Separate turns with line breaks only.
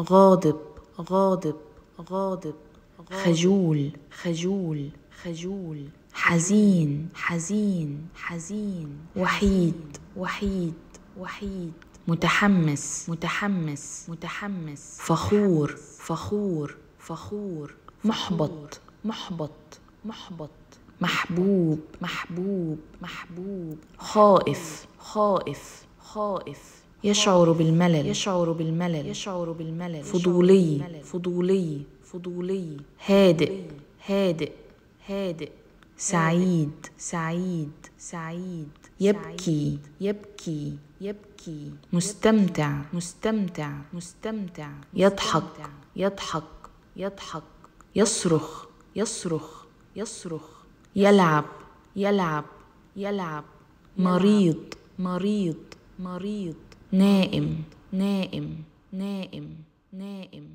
غاضب غاضب غاضب خجول خجول
خجول
حزين حزين حزين وحيد
وحيد وحيد
متحمس متحمس متحمس فخور فخور فخور محبط محبط محبط محبوب محبوب محبوب خائف خائف خائف يشعر بالملل يشعر بالملل يشعر بالملل فضولي فضولي فضولي هادئ هادئ هادئ سعيد سعيد سعيد يبكي يبكي يبكي مستمتع مستمتع مستمتع يضحك يضحك يضحك يصرخ يصرخ يصرخ يلعب يلعب يلعب
مريض مريض مريض نائم نائم نائم نائم